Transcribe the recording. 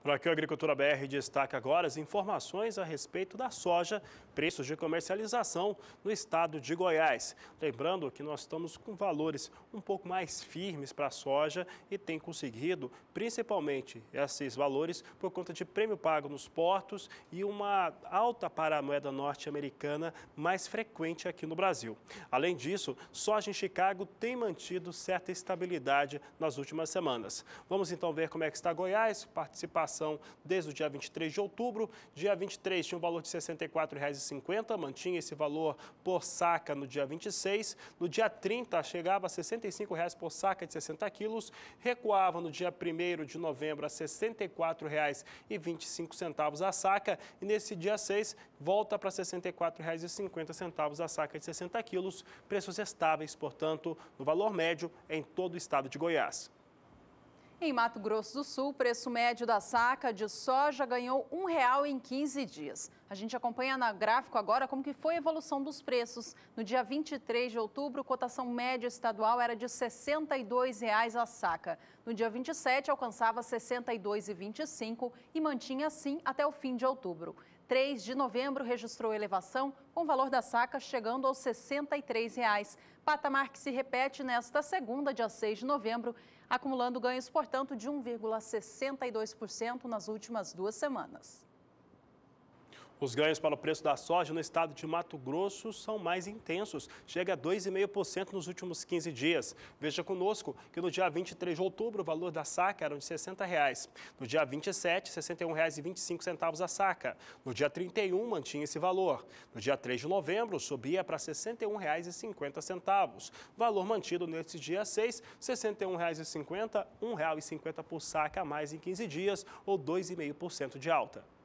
Por aqui, o Agricultura BR destaca agora as informações a respeito da soja, preços de comercialização no estado de Goiás. Lembrando que nós estamos com valores um pouco mais firmes para a soja e tem conseguido principalmente esses valores por conta de prêmio pago nos portos e uma alta para a moeda norte-americana mais frequente aqui no Brasil. Além disso, soja em Chicago tem mantido certa estabilidade nas últimas semanas. Vamos então ver como é que está Goiás, participação inflação desde o dia 23 de outubro. Dia 23 tinha um valor de R$ 64,50, mantinha esse valor por saca no dia 26. No dia 30 chegava a R$ 65,00 por saca de 60 quilos, recuava no dia 1 de novembro a R$ 64,25 a saca e nesse dia 6 volta para R$ 64,50 a saca de 60 quilos. Preços estáveis, portanto, no valor médio em todo o estado de Goiás. Em Mato Grosso do Sul, o preço médio da saca de soja ganhou um real em 15 dias. A gente acompanha na gráfico agora como que foi a evolução dos preços. No dia 23 de outubro, a cotação média estadual era de R$ 62,00 a saca. No dia 27, alcançava R$ 62,25 e mantinha assim até o fim de outubro. 3 de novembro registrou elevação, com o valor da saca chegando aos R$ 63,00, patamar que se repete nesta segunda, dia 6 de novembro, acumulando ganhos, portanto, de 1,62% nas últimas duas semanas. Os ganhos para o preço da soja no estado de Mato Grosso são mais intensos, chega a 2,5% nos últimos 15 dias. Veja conosco que no dia 23 de outubro o valor da saca era de R$ 60. Reais. No dia 27, R$ 61,25 a saca. No dia 31, mantinha esse valor. No dia 3 de novembro, subia para R$ 61,50. Valor mantido nesse dia 6, R$ 61,50, R$ 1,50 por saca a mais em 15 dias, ou 2,5% de alta.